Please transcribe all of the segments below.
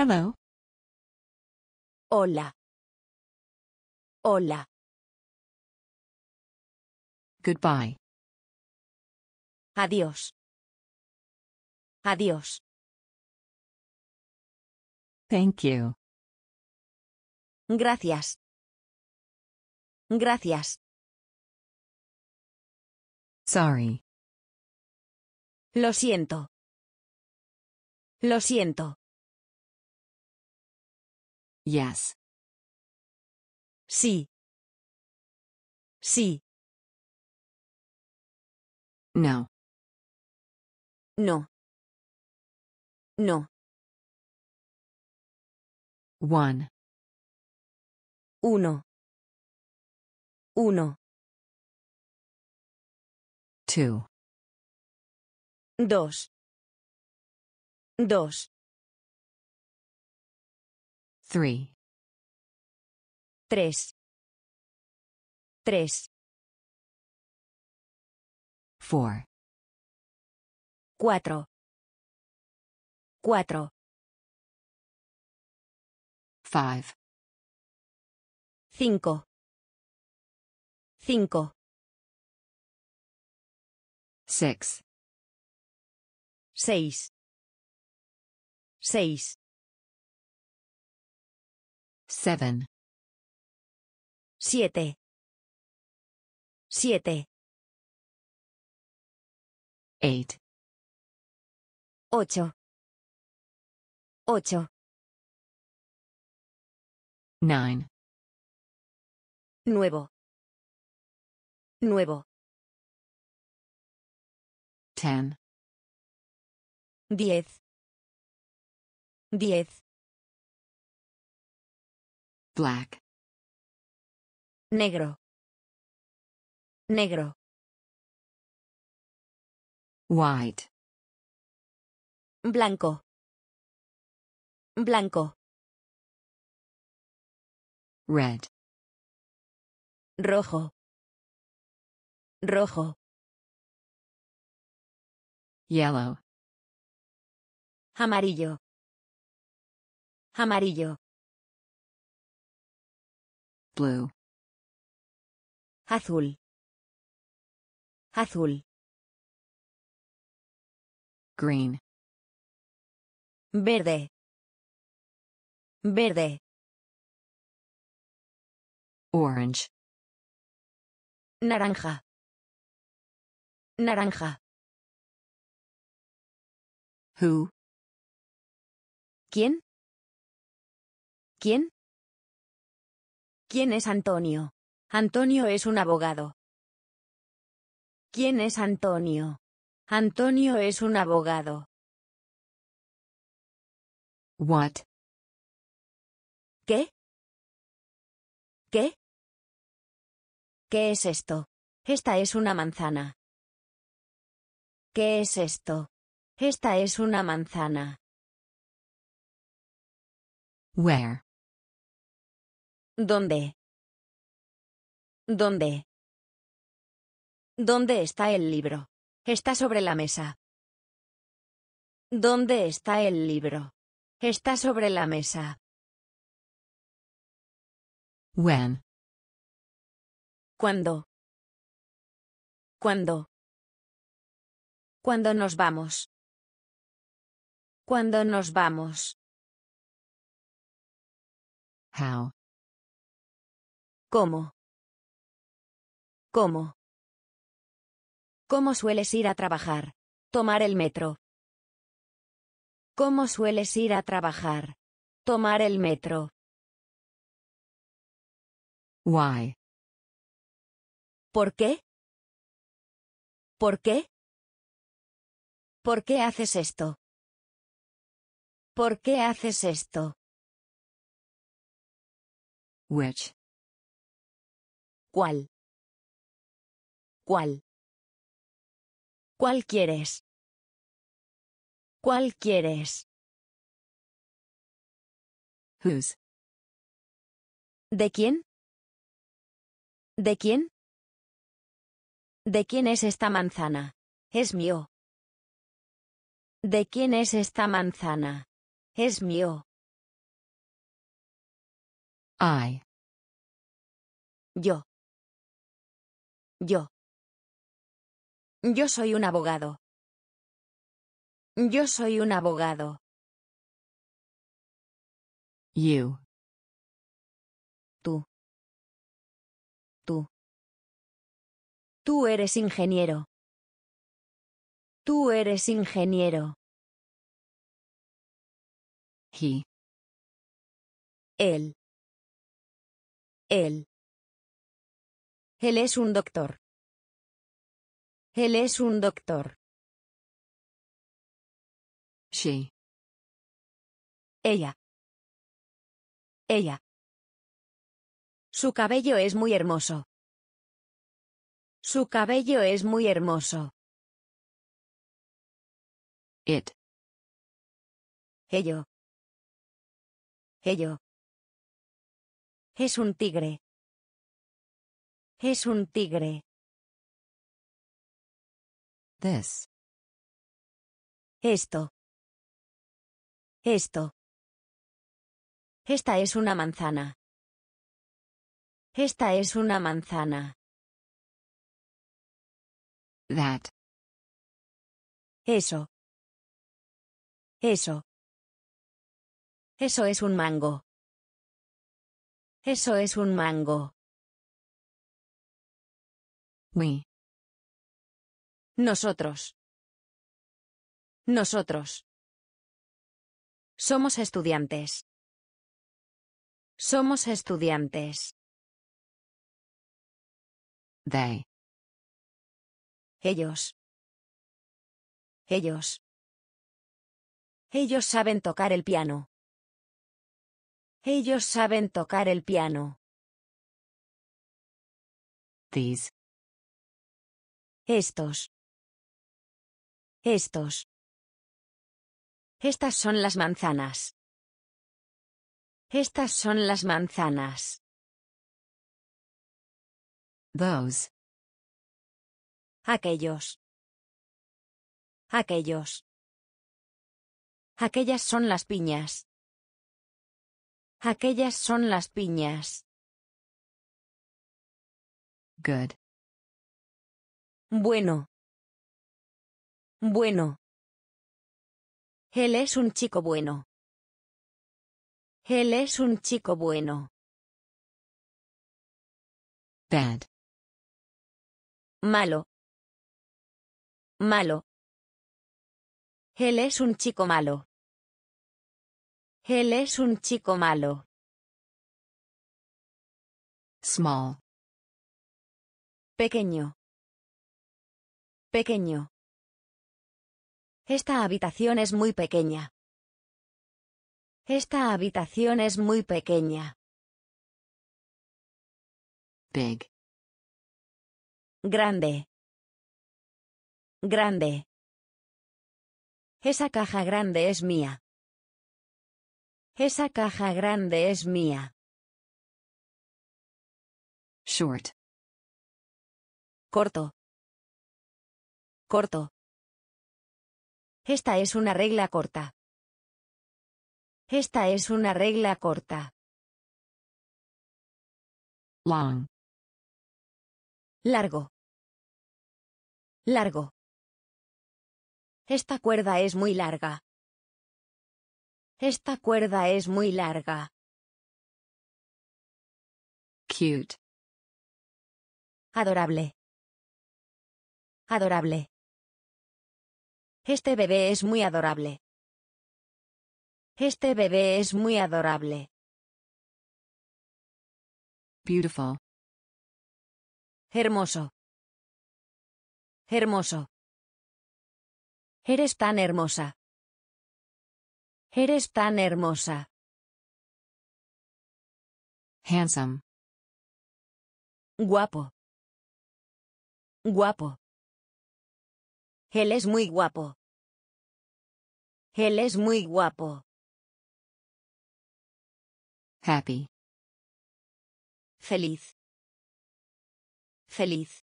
Hello. Hola. Hola. Goodbye. Adiós. Adiós. Thank you. Gracias. Gracias. Sorry. Lo siento. Lo siento. Yes. Sì. Sì. No. No. No. One. Uno. Uno. Two. Dos. Dos. Three. Tres. Tres. Cuatro. Cuatro. Five. Cinco. Cinco. Six. Seis. Seis. Seven. Siete. Siete. Eight. Ocho. Ocho. Nine. Nuevo. Nuevo. Ten. Diez. Diez. Black. Negro. Negro. White. Blanco. Blanco. Red. Rojo. Rojo. Yellow. Amarillo. Amarillo. Blue. Azul. Azul. Green. Verde. Verde. Orange. Naranja. Naranja. Who? ¿Quién? ¿Quién? ¿Quién es Antonio? Antonio es un abogado. ¿Quién es Antonio? Antonio es un abogado. What? ¿Qué? ¿Qué? ¿Qué es esto? Esta es una manzana. ¿Qué es esto? Esta es una manzana. Where? ¿Dónde? ¿Dónde? ¿Dónde está el libro? Está sobre la mesa. ¿Dónde está el libro? Está sobre la mesa. When. ¿Cuándo? ¿Cuándo? ¿Cuándo nos vamos? ¿Cuándo nos vamos? ¿Cómo? ¿Cómo? ¿Cómo sueles ir a trabajar? Tomar el metro. ¿Cómo sueles ir a trabajar? Tomar el metro. Why? ¿Por qué? ¿Por qué? ¿Por qué haces esto? ¿Por qué haces esto? ¿Cuál? ¿Cuál? ¿Cuál quieres? ¿Cuál quieres? Whose? ¿De quién? ¿De quién? ¿De quién es esta manzana? Es mío. ¿De quién es esta manzana? Es mío. I. Yo. Yo. Yo soy un abogado. Yo soy un abogado. You. Tú. Tú. Tú eres ingeniero. Tú eres ingeniero. He. Él. Él. Él es un doctor. Él es un doctor. She. Ella. Ella. Su cabello es muy hermoso. Su cabello es muy hermoso. It. Ello. Ello. Es un tigre. Es un tigre. This. Esto. Esto. Esta es una manzana. Esta es una manzana. That. Eso. Eso. Eso es un mango. Eso es un mango. We. Nosotros. Nosotros. Somos estudiantes. Somos estudiantes. They. Ellos. Ellos. Ellos saben tocar el piano. Ellos saben tocar el piano. Estos. Estos. Estas son las manzanas. Estas son las manzanas. Those. Aquellos. Aquellos. Aquellas son las piñas. Aquellas son las piñas. Good. Bueno. Bueno. Él es un chico bueno. Él es un chico bueno. Bad. Malo. Malo. Él es un chico malo. Él es un chico malo. Small. Pequeño. Pequeño. Esta habitación es muy pequeña. Esta habitación es muy pequeña. Big. Grande. Grande. Esa caja grande es mía. Esa caja grande es mía. Short. Corto. Corto. Esta es una regla corta. Esta es una regla corta. Long. Largo. Largo. Esta cuerda es muy larga. Esta cuerda es muy larga. Cute. Adorable. Adorable. Este bebé es muy adorable. Este bebé es muy adorable. Beautiful. Hermoso. Hermoso. Eres tan hermosa. Eres tan hermosa. Handsome. Guapo. Guapo. Él es muy guapo. Él es muy guapo. Happy. Feliz. Feliz.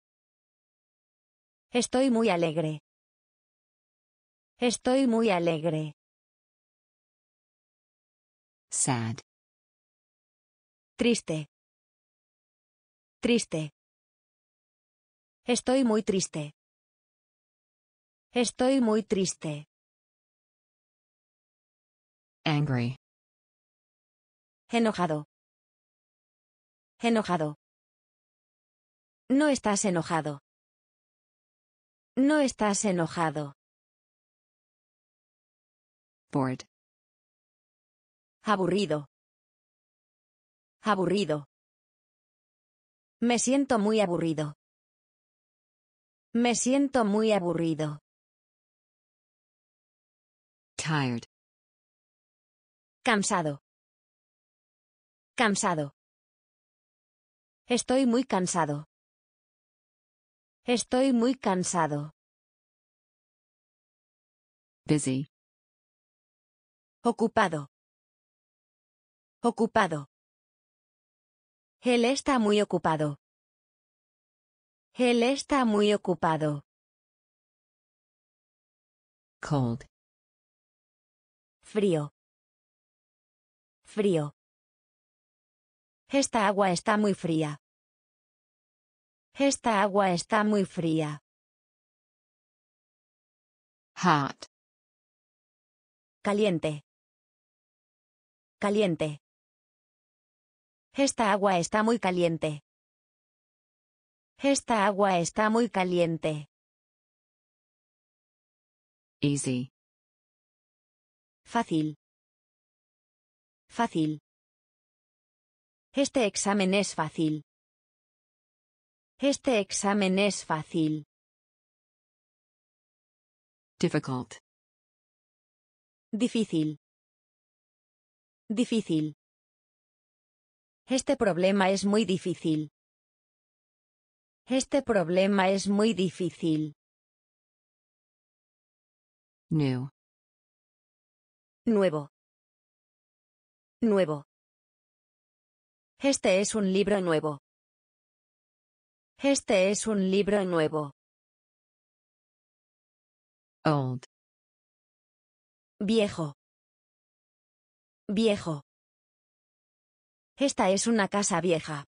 Estoy muy alegre. Estoy muy alegre. Sad. Triste. Triste. Estoy muy triste. Estoy muy triste. Angry. Enojado. Enojado. No estás enojado. No estás enojado. Bored. Aburrido. Aburrido. Me siento muy aburrido. Me siento muy aburrido. Tired. Cansado. Cansado. Estoy muy cansado. Estoy muy cansado. Busy. Ocupado. Ocupado. Él está muy ocupado. Él está muy ocupado. Cold. Frío. Frío. Esta agua está muy fría. Esta agua está muy fría. Hot. Caliente. Caliente. Esta agua está muy caliente. Esta agua está muy caliente. Easy. Fácil. Fácil. Este examen es fácil. Este examen es fácil. Difficult. Difícil. Difícil. Este problema es muy difícil. Este problema es muy difícil. Nuevo. Nuevo. Este es un libro nuevo. Este es un libro nuevo. Old. Viejo. Viejo. Esta es una casa vieja.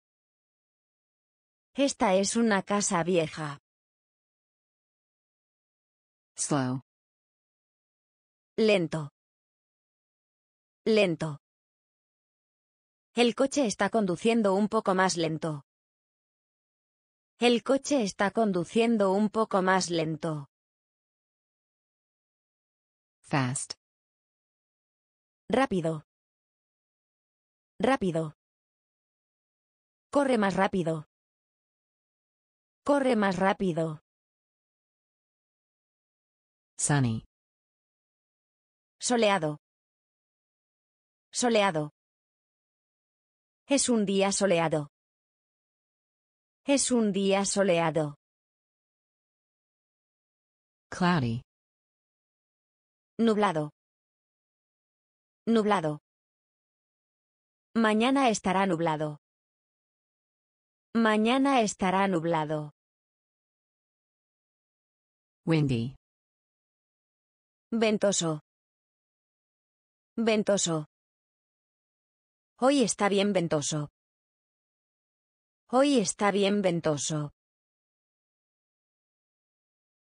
Esta es una casa vieja. Slow. Lento. Lento. El coche está conduciendo un poco más lento. El coche está conduciendo un poco más lento. Fast. Rápido. Rápido. Corre más rápido. Corre más rápido. Sunny. Soleado. Soleado. Es un día soleado. Es un día soleado. Cloudy. Nublado. Nublado. Mañana estará nublado. Mañana estará nublado. Windy. Ventoso. Ventoso. Hoy está bien ventoso. Hoy está bien ventoso.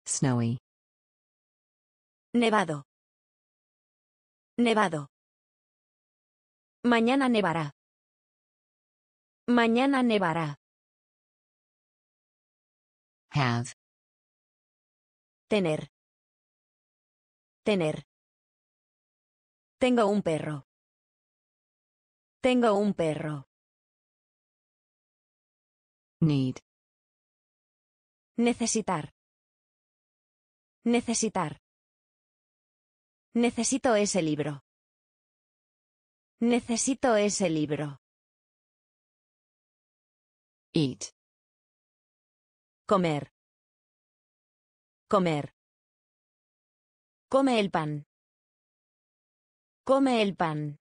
Snowy. Nevado. Nevado. Mañana nevará. Mañana nevará. Have. Tener. Tener. Tengo un perro. Tengo un perro. Need. Necesitar. Necesitar. Necesito ese libro. Necesito ese libro. Eat. Comer. Comer. Come el pan. Come el pan.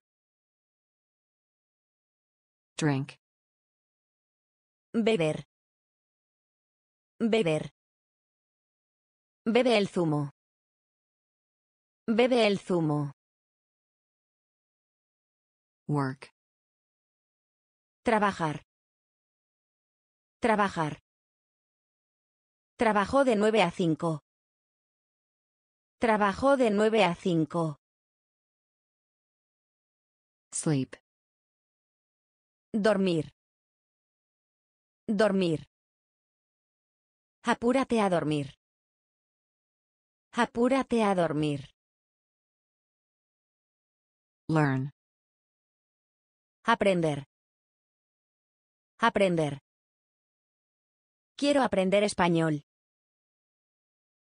Drink. Beber. Beber. Bebe el zumo. Bebe el zumo. Work. Trabajar. Trabajar. Trabajó de 9 a 5. Trabajó de 9 a 5. Sleep. Dormir. Dormir. Apúrate a dormir. Apúrate a dormir. Learn. Aprender. Aprender. Quiero aprender español.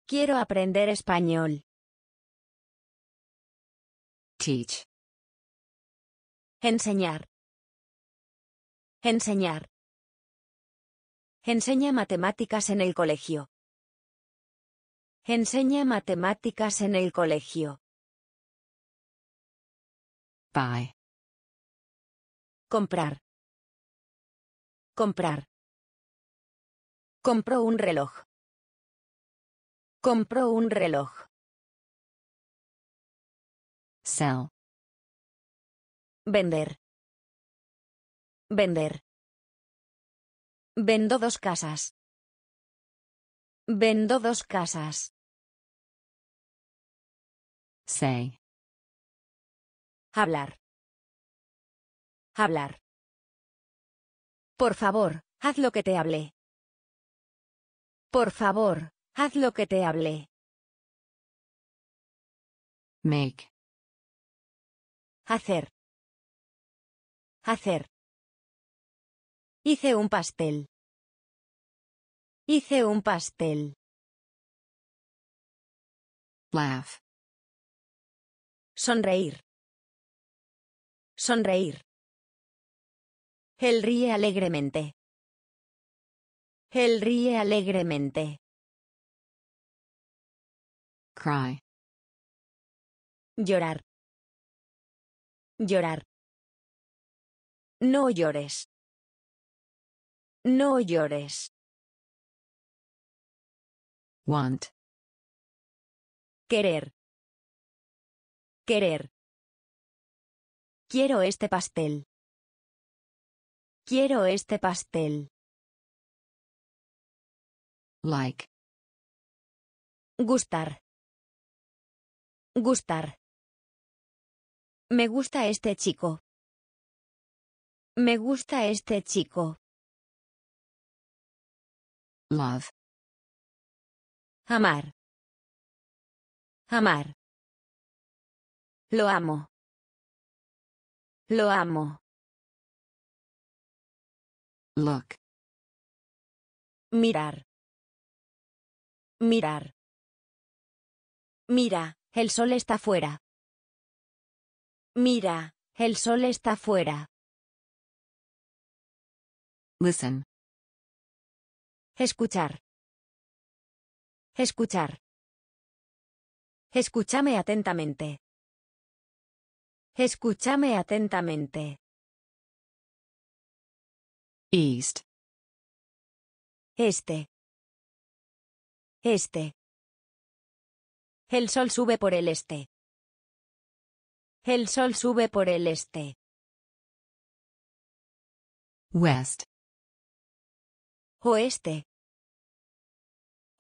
Quiero aprender español. Teach. Enseñar. Enseñar. Enseña matemáticas en el colegio. Enseña matemáticas en el colegio. Buy. Comprar. Comprar. Compró un reloj. Compró un reloj. Sell. Vender. Vender. Vendo dos casas. Vendo dos casas. Say. Hablar. Hablar. Por favor, haz lo que te hable Por favor, haz lo que te hable Make. Hacer. Hacer. Hice un pastel. Hice un pastel. Laugh. Sonreír. Sonreír. Él ríe alegremente. Él ríe alegremente. Cry. Llorar. Llorar. No llores. No llores. Want. Querer. Querer. Quiero este pastel. Quiero este pastel. Like. Gustar. Gustar. Me gusta este chico. Me gusta este chico. Love. Amar. Amar. Lo amo. Lo amo. Look. Mirar. Mirar. Mira, el sol está fuera. Mira, el sol está fuera. Listen. Escuchar. Escuchar. Escúchame atentamente. Escúchame atentamente. East. Este. Este. El sol sube por el este. El sol sube por el este. West. Oeste.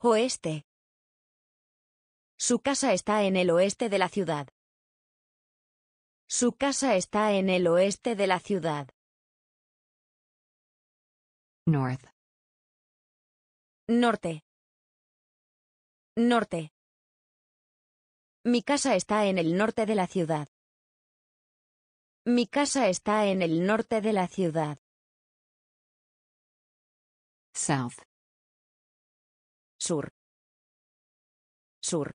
Oeste. Su casa está en el oeste de la ciudad. Su casa está en el oeste de la ciudad. North. Norte. Norte. Mi casa está en el norte de la ciudad. Mi casa está en el norte de la ciudad. South. Sur. Sur.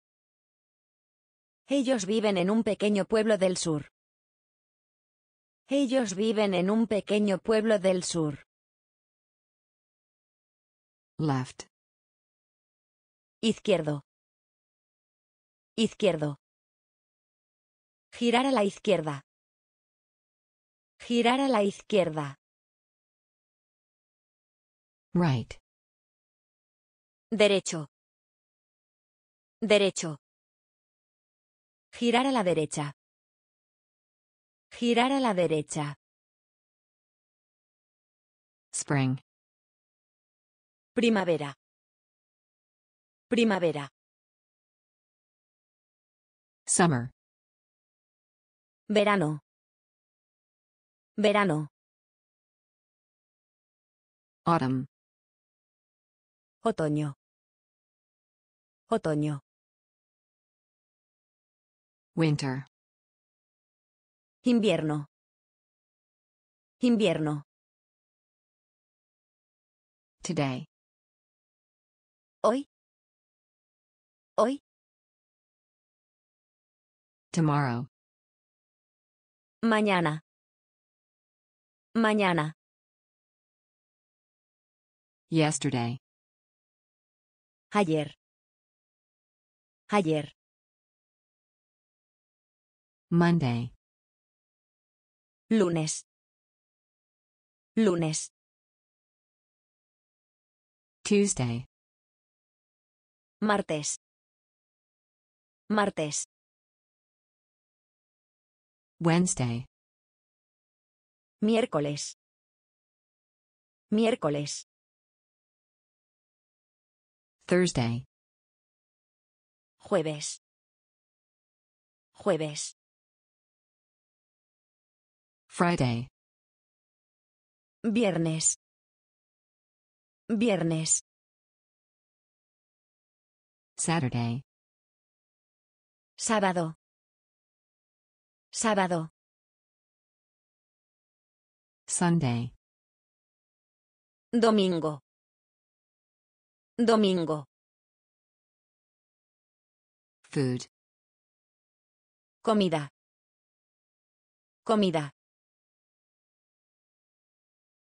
Ellos viven en un pequeño pueblo del sur. Ellos viven en un pequeño pueblo del sur. Left. Izquierdo. Izquierdo. Girar a la izquierda. Girar a la izquierda. Right. Derecho. Derecho. Girar a la derecha. Girar a la derecha. Spring. Primavera. Primavera. Summer. Verano. Verano. Autumn. Otoño. Otoño. Winter. Invierno. Invierno. Today. Hoy. Hoy. Tomorrow. Mañana. Mañana. Yesterday. Ayer. Ayer. Monday. Lunes. Lunes. Tuesday. Martes. Martes. Wednesday. Miércoles. Miércoles. Thursday. Jueves. Jueves. Friday. Viernes. Viernes. Saturday. Sábado. Sábado. Sunday. Domingo. Domingo. Food. Comida. Comida.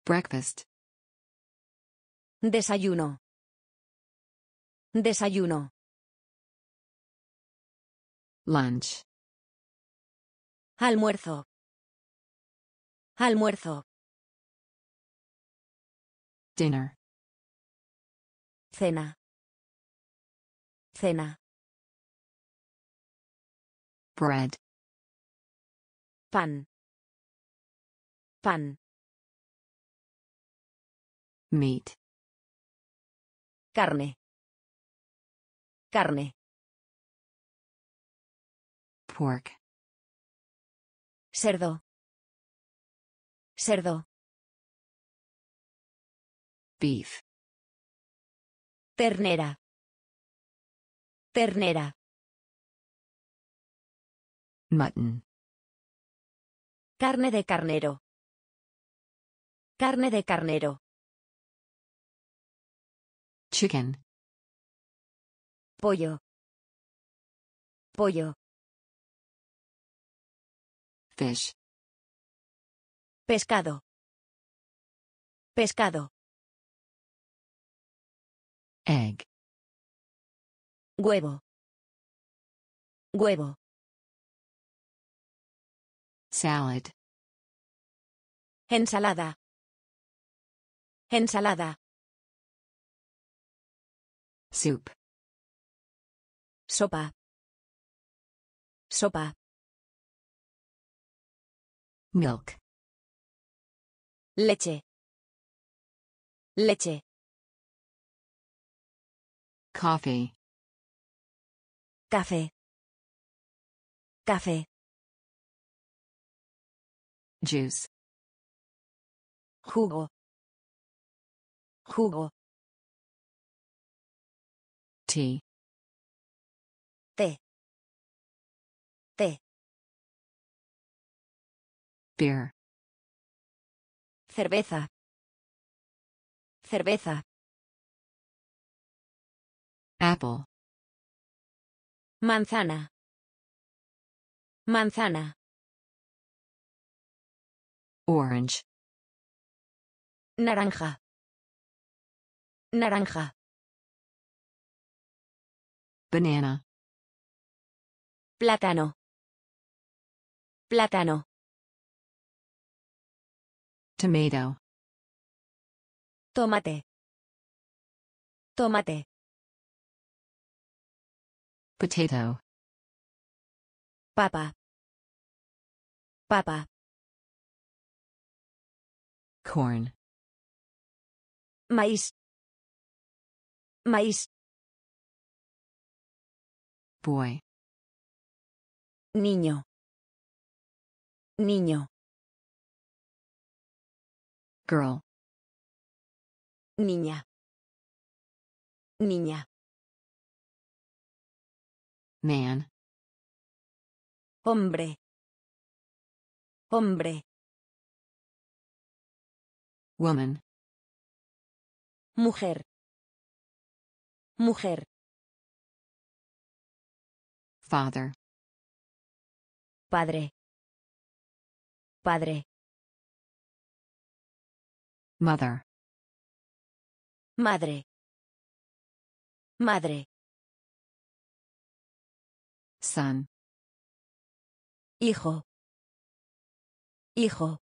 Breakfast. Desayuno. Desayuno. Lunch. Almuerzo. Almuerzo. Dinner. Cena. Cena. Bread. Pan. Pan. Meat. Carne. Carne. Pork. Cerdo. Cerdo. Beef. Ternera. Ternera. Mutton. Carne de carnero. Carne de carnero. Chicken. Pollo. Pollo. Fish. Pescado. Pescado. Egg. Huevo. Huevo. Salad. Ensalada. Ensalada. Soup. Sopa. Sopa. Milk. Leche. Leche. Coffee. Café. Caffè. Juice. Jugo. Jugo. Tea. Tè. Tè. Beer. Cerveza. Cerveza. Apple. Manzana. Manzana. Orange. Naranja. Naranja. Banana. Plátano. Plátano. Tomato. Tomate. Tomate. Potato. Papa. Papa. Corn. Maíz. Maíz. Boy. Niño. Niño. Girl. Niña. Niña. Man. Hombre. Hombre. Woman. Mujer. Mujer. Father. Padre. Padre. Mother. Madre. Madre. San. Hijo. Hijo.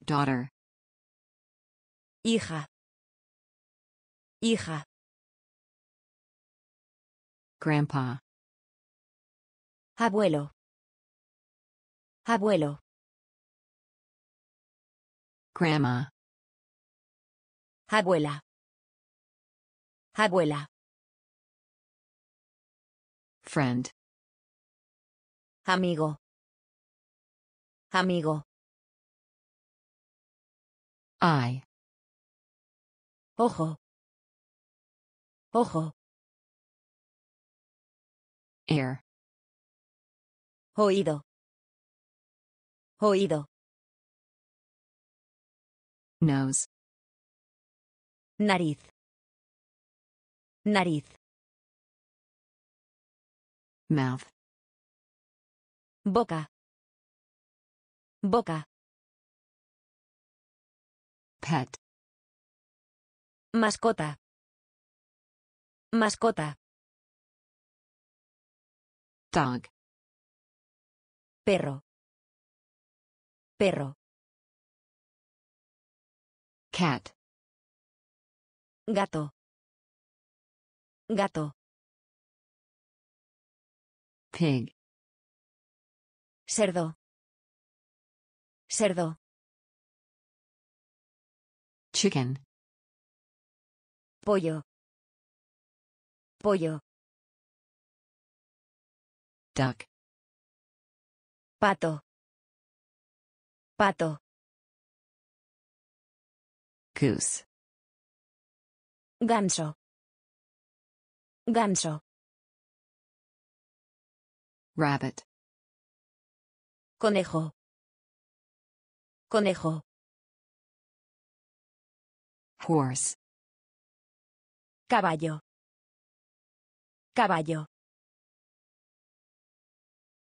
Daughter. Hija. Hija. Grandpa. Abuelo. Abuelo. Grandma. Abuela. Abuela. Friend. Amigo. Amigo. I. Ojo. Ojo. Air. Oído. Oído. Nose. Nariz. Nariz. Mouth. Boca. Boca. Pet. Mascota. Mascota. Dog. Perro. Perro. Cat. Gato. Gato. Pig. Cerdo. Cerdo. Chicken. Pollo. Pollo. Duck. Pato. Pato. Goose. Ganso. Ganso. Rabbit. Conejo. Conejo. Horse. Caballo. Caballo.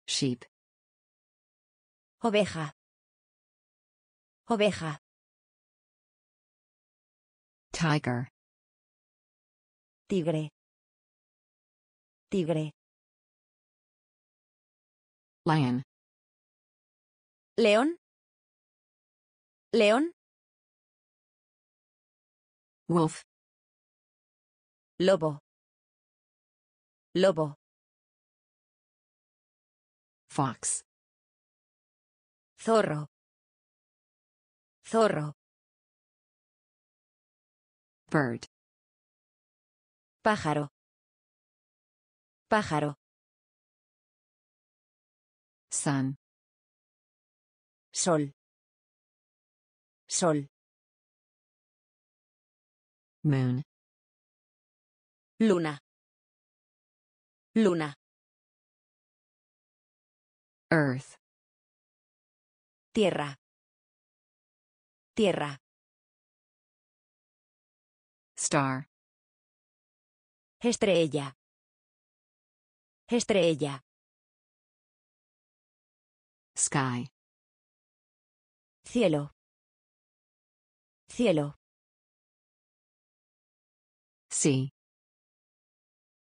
Sheep. Oveja. Oveja. Tiger. Tigre. Tigre. Lion. León. León. Wolf. Lobo. Lobo. Fox. Zorro. Zorro. Bird. Pájaro. Pájaro. Sun. Sol. Sol. Moon. Luna. Luna. Earth. Tierra. Tierra. Star. Estrella. Estrella. Sky. Cielo. Cielo. Sí.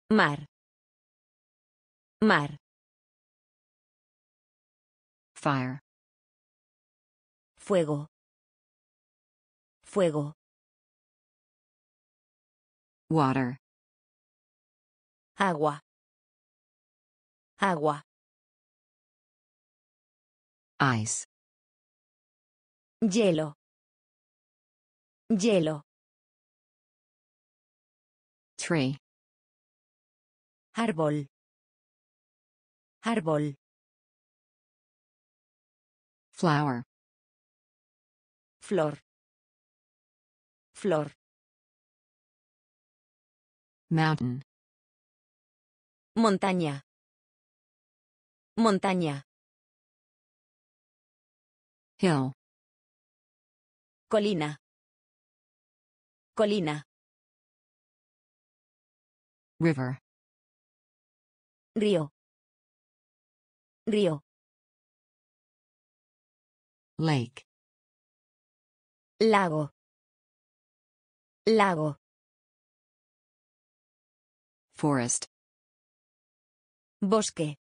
Mar. Mar. Fire. Fuego. Fuego. Water. Agua. Agua. Ice. Hielo. Hielo. Tree. Árbol. Árbol. Flower. Flor. Flor. Mountain. Montaña. Montaña. Hill. Colina. Colina. River. Río. Río. Lake. Lago. Lago. Forest. Bosque.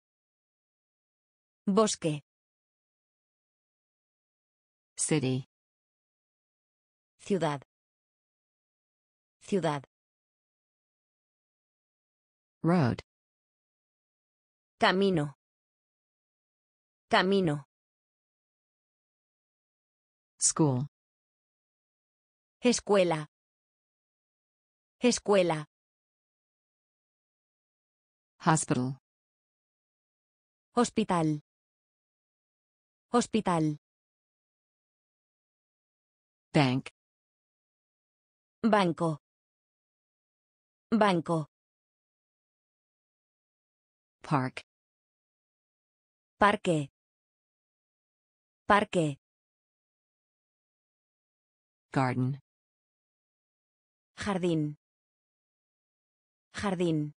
Bosque. City. Ciudad. Ciudad. Road. Camino. Camino. School. Escuela. Escuela. Hospital. Hospital. Hospital. Bank. Banco. Banco. Park. Parque. Parque. Garden. Jardín. Jardín.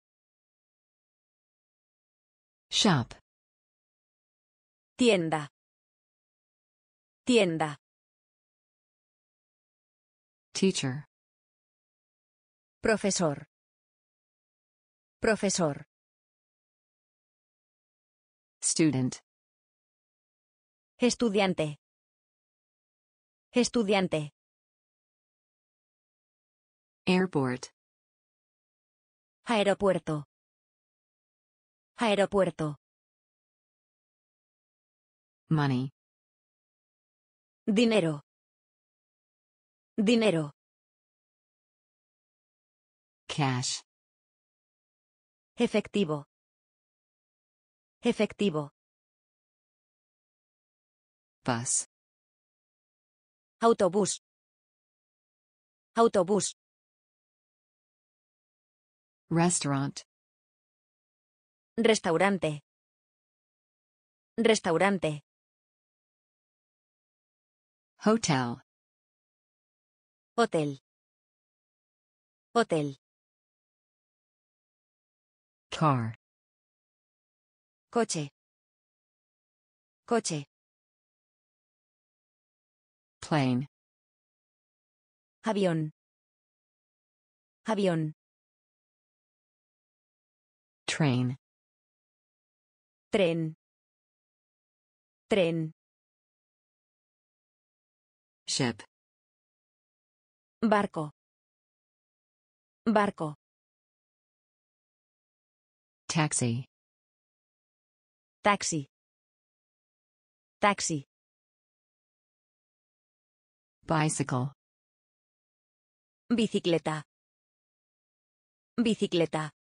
Shop. Tienda. Tienda. Teacher. Profesor. Profesor. Student. Estudiante. Estudiante. Airport. Aeropuerto. Aeropuerto. Money. Dinero. Dinero. Cash. Efectivo. Efectivo. Bus. Autobús. Autobús. Restaurant. Restaurante. Restaurante. Hotel. Hotel. Hotel. Car. Coche. Coche. Plane. Avión. Avión. Train. Tren. Tren. Ship. Barco. Barco. Taxi. Taxi. Taxi. Bicycle. Bicicleta. Bicicleta.